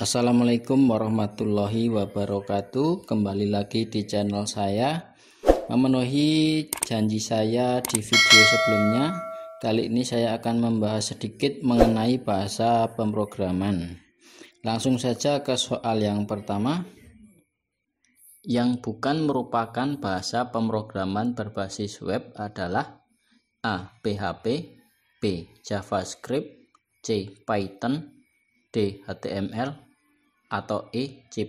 Assalamualaikum warahmatullahi wabarakatuh. Kembali lagi di channel saya. Memenuhi janji saya di video sebelumnya, kali ini saya akan membahas sedikit mengenai bahasa pemrograman. Langsung saja ke soal yang pertama yang bukan merupakan bahasa pemrograman berbasis web adalah A. PHP B. JavaScript C. Python D. HTML atau E C++.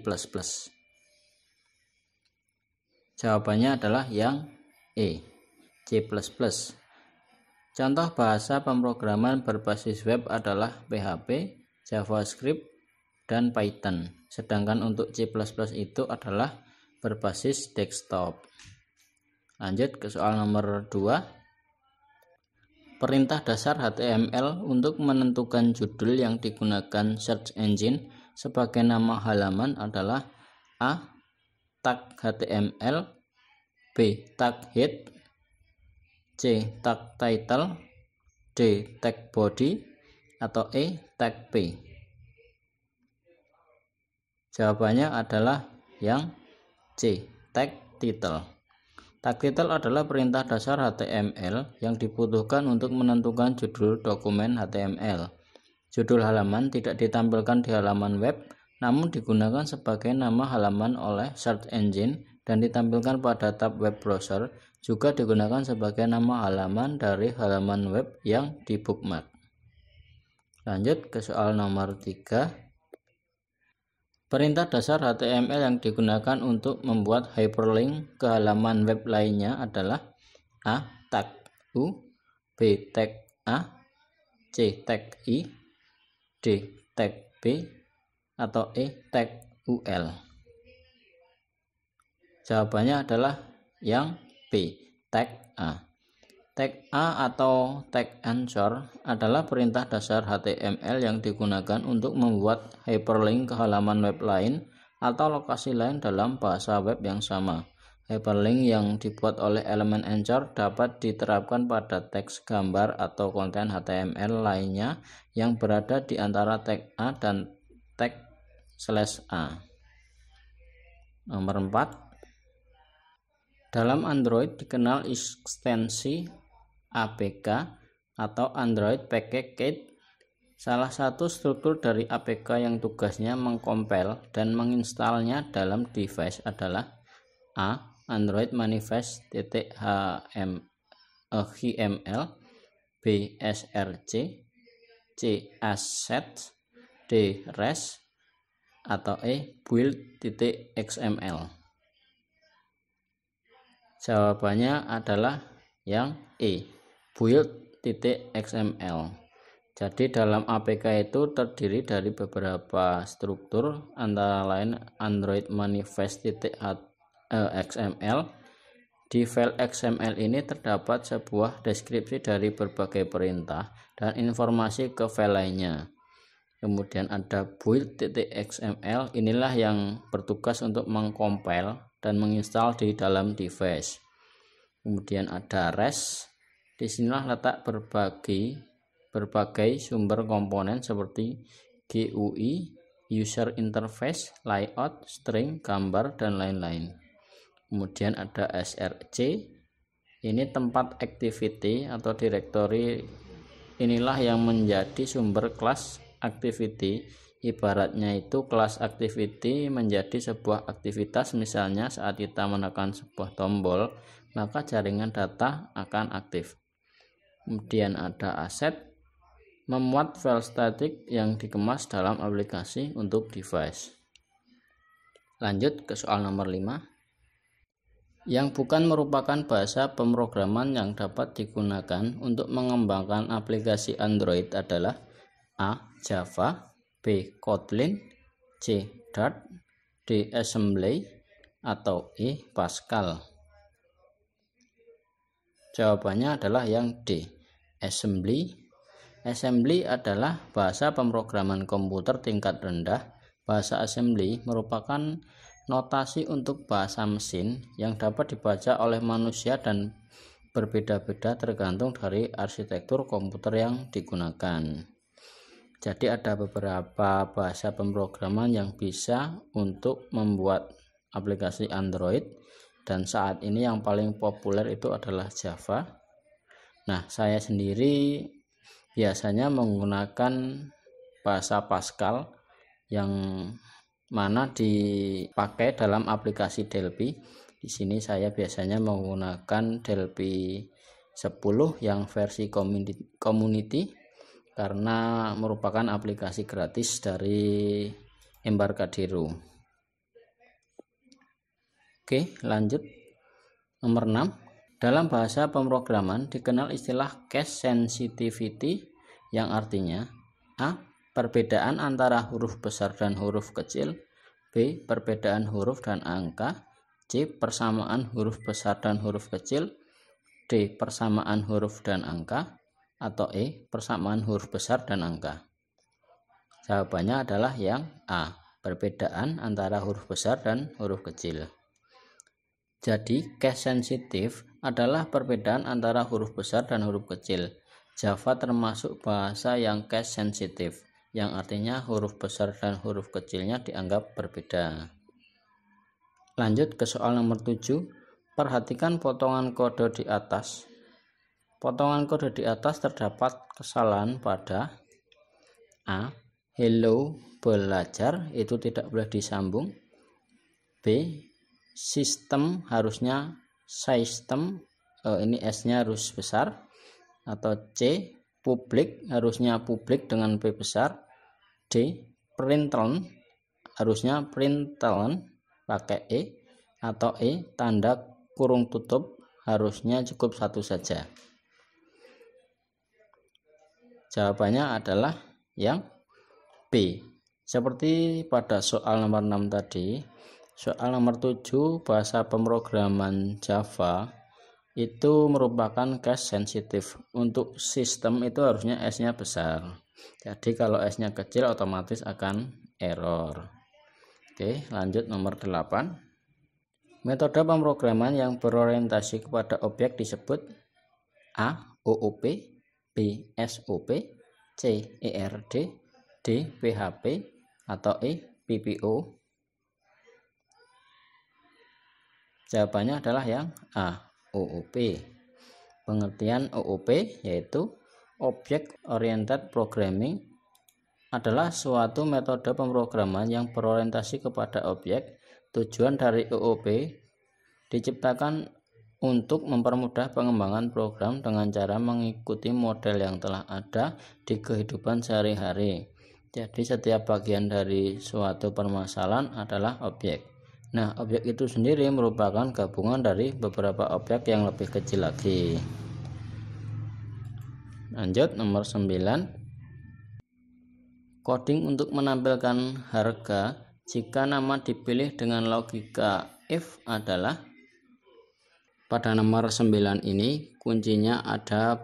Jawabannya adalah yang E C++. Contoh bahasa pemrograman berbasis web adalah PHP, JavaScript, dan Python. Sedangkan untuk C++ itu adalah berbasis desktop. Lanjut ke soal nomor 2. Perintah dasar HTML untuk menentukan judul yang digunakan search engine sebagai nama halaman adalah A. Tag HTML B. Tag head C. Tag title D. Tag body atau E. Tag P Jawabannya adalah yang C. Tag title Tag title adalah perintah dasar HTML yang dibutuhkan untuk menentukan judul dokumen HTML. Judul halaman tidak ditampilkan di halaman web, namun digunakan sebagai nama halaman oleh search engine dan ditampilkan pada tab web browser, juga digunakan sebagai nama halaman dari halaman web yang di bookmark. Lanjut ke soal nomor 3. Perintah dasar HTML yang digunakan untuk membuat hyperlink ke halaman web lainnya adalah A tag U, B tag A, C tag I, D tag B atau E tag UL jawabannya adalah yang B tag A tag A atau tag answer adalah perintah dasar HTML yang digunakan untuk membuat hyperlink ke halaman web lain atau lokasi lain dalam bahasa web yang sama Hyperlink yang dibuat oleh elemen anchor dapat diterapkan pada teks gambar atau konten HTML lainnya yang berada di antara tag A dan tag slash A. Nomor 4. Dalam Android dikenal ekstensi APK atau Android Package Salah satu struktur dari APK yang tugasnya mengkompil dan menginstalnya dalam device adalah A Android manifest titik HM, eh, HTML BSRC C asset D res atau E build titik XML jawabannya adalah yang E build titik XML jadi dalam APK itu terdiri dari beberapa struktur antara lain Android manifest titik HTML XML. Di file XML ini terdapat sebuah deskripsi dari berbagai perintah dan informasi ke file lainnya. Kemudian ada build.xml, inilah yang bertugas untuk mengkompil dan menginstal di dalam device. Kemudian ada rest, disinilah letak berbagai berbagai sumber komponen seperti GUI, user interface, layout, string, gambar, dan lain-lain kemudian ada SRC ini tempat activity atau directory inilah yang menjadi sumber kelas activity ibaratnya itu kelas activity menjadi sebuah aktivitas misalnya saat kita menekan sebuah tombol maka jaringan data akan aktif kemudian ada aset memuat file static yang dikemas dalam aplikasi untuk device lanjut ke soal nomor 5 yang bukan merupakan bahasa pemrograman yang dapat digunakan untuk mengembangkan aplikasi Android adalah A. Java B. Kotlin C. Dart D. Assembly atau E. Pascal Jawabannya adalah yang D. Assembly Assembly adalah bahasa pemrograman komputer tingkat rendah. Bahasa assembly merupakan notasi untuk bahasa mesin yang dapat dibaca oleh manusia dan berbeda-beda tergantung dari arsitektur komputer yang digunakan. Jadi ada beberapa bahasa pemrograman yang bisa untuk membuat aplikasi Android dan saat ini yang paling populer itu adalah Java. Nah, saya sendiri biasanya menggunakan bahasa Pascal yang mana dipakai dalam aplikasi Delphi. Di sini saya biasanya menggunakan Delphi 10 yang versi community karena merupakan aplikasi gratis dari Embarkadero. Oke, lanjut. Nomor 6. Dalam bahasa pemrograman dikenal istilah case sensitivity yang artinya A Perbedaan antara huruf besar dan huruf kecil. B. Perbedaan huruf dan angka. C. Persamaan huruf besar dan huruf kecil. D. Persamaan huruf dan angka. Atau E. Persamaan huruf besar dan angka. Jawabannya adalah yang A. Perbedaan antara huruf besar dan huruf kecil. Jadi, case sensitive adalah perbedaan antara huruf besar dan huruf kecil. Java termasuk bahasa yang case sensitive yang artinya huruf besar dan huruf kecilnya dianggap berbeda. Lanjut ke soal nomor 7. Perhatikan potongan kode di atas. Potongan kode di atas terdapat kesalahan pada A. Hello belajar itu tidak boleh disambung. B. Sistem harusnya sistem oh, eh, ini S-nya harus besar atau C publik harusnya publik dengan P besar D print harusnya print pakai E atau E tanda kurung tutup harusnya cukup satu saja jawabannya adalah yang B seperti pada soal nomor 6 tadi soal nomor 7 bahasa pemrograman Java itu merupakan case sensitif. Untuk sistem itu harusnya S-nya besar. Jadi kalau S-nya kecil otomatis akan error. Oke, lanjut nomor 8. Metode pemrograman yang berorientasi kepada objek disebut A. OOP B. SOP C. ERD D. PHP atau E. PPO Jawabannya adalah yang A. OOP. Pengertian OOP yaitu Object Oriented Programming adalah suatu metode pemrograman yang berorientasi kepada objek. Tujuan dari OOP diciptakan untuk mempermudah pengembangan program dengan cara mengikuti model yang telah ada di kehidupan sehari-hari. Jadi setiap bagian dari suatu permasalahan adalah objek. Nah, objek itu sendiri merupakan gabungan dari beberapa objek yang lebih kecil lagi. Lanjut nomor 9. Coding untuk menampilkan harga jika nama dipilih dengan logika if adalah pada nomor 9 ini kuncinya ada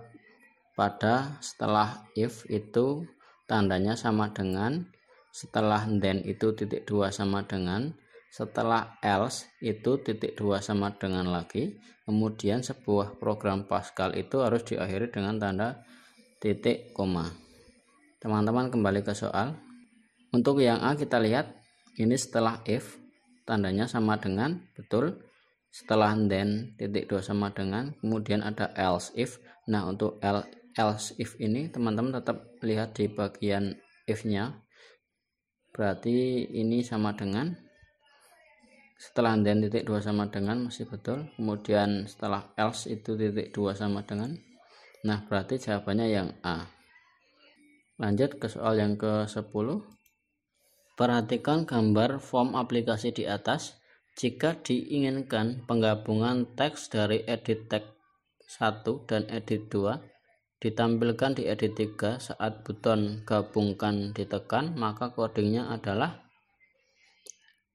pada setelah if itu tandanya sama dengan setelah then itu titik dua sama dengan setelah else itu titik dua sama dengan lagi, kemudian sebuah program Pascal itu harus diakhiri dengan tanda titik koma. Teman-teman kembali ke soal. Untuk yang A kita lihat ini setelah if tandanya sama dengan betul setelah then titik dua sama dengan kemudian ada else if nah untuk else if ini teman-teman tetap lihat di bagian if nya berarti ini sama dengan setelah then titik dua sama dengan masih betul kemudian setelah else itu titik dua sama dengan nah berarti jawabannya yang A lanjut ke soal yang ke 10 perhatikan gambar form aplikasi di atas jika diinginkan penggabungan teks dari edit text 1 dan edit 2 ditampilkan di edit 3 saat buton gabungkan ditekan maka codingnya adalah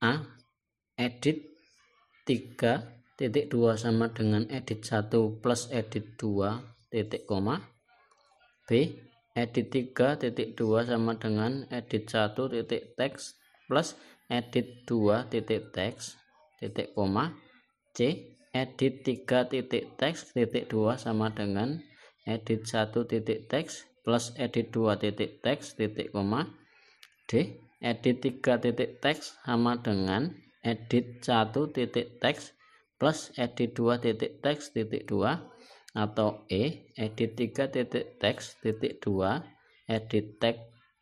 A edit 3 titik 2 sama dengan edit 1 plus edit 2 titik koma B edit 3 titik 2 sama dengan edit 1 titik teks plus edit 2 titik teks titik koma C edit 3 titik teks titik 2 sama dengan edit 1 titik teks plus edit 2 titik teks titik koma D edit 3 titik teks sama dengan edit satu titik teks plus edit dua titik teks titik 2 atau E edit tiga titik teks titik 2 edit tag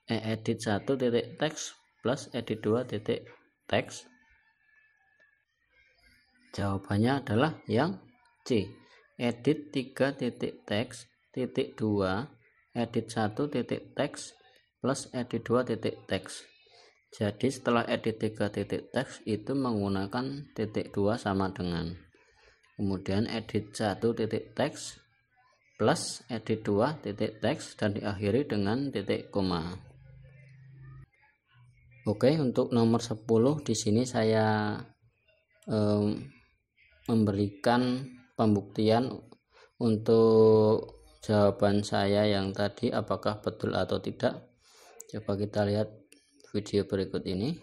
eh, edit satu titik teks plus edit dua titik teks jawabannya adalah yang C edit tiga titik teks titik 2 edit satu titik teks plus edit dua titik teks jadi setelah edit 3 titik teks itu menggunakan titik 2 sama dengan. Kemudian edit 1 titik teks plus edit 2 titik teks dan diakhiri dengan titik koma. Oke, untuk nomor 10 di sini saya um, memberikan pembuktian untuk jawaban saya yang tadi apakah betul atau tidak. Coba kita lihat video berikut ini.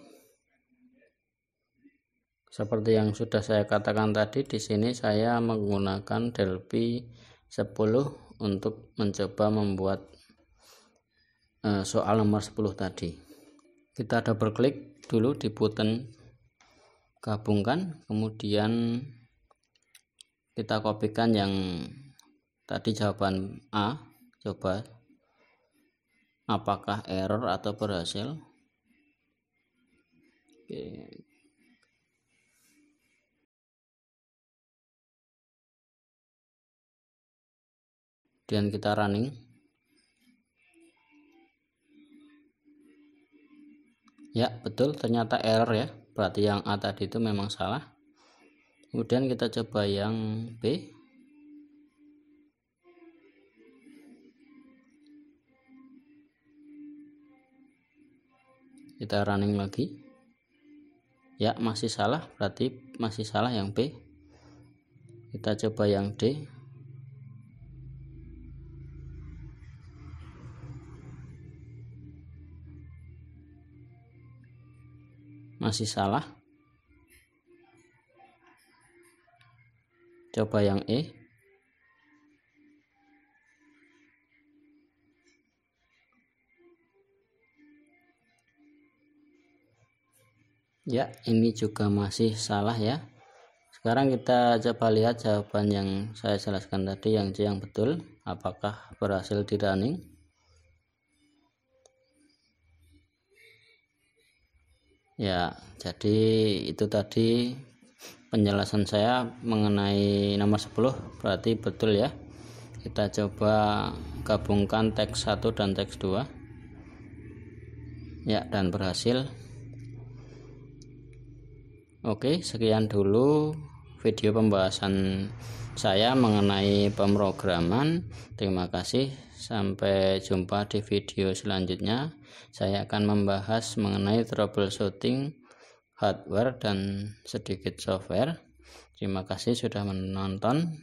Seperti yang sudah saya katakan tadi, di sini saya menggunakan Delphi 10 untuk mencoba membuat eh, soal nomor 10 tadi. Kita double klik dulu di button gabungkan, kemudian kita kopikan yang tadi jawaban A. Coba apakah error atau berhasil? Oke. Dan kita running. Ya, betul ternyata error ya. Berarti yang A tadi itu memang salah. Kemudian kita coba yang B. Kita running lagi ya masih salah berarti masih salah yang B kita coba yang D masih salah coba yang E ya ini juga masih salah ya sekarang kita coba lihat jawaban yang saya jelaskan tadi yang C yang betul apakah berhasil di running ya jadi itu tadi penjelasan saya mengenai nomor 10 berarti betul ya kita coba gabungkan teks 1 dan teks 2 ya dan berhasil Oke, sekian dulu video pembahasan saya mengenai pemrograman. Terima kasih. Sampai jumpa di video selanjutnya. Saya akan membahas mengenai troubleshooting hardware dan sedikit software. Terima kasih sudah menonton.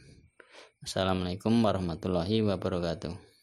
Assalamualaikum warahmatullahi wabarakatuh.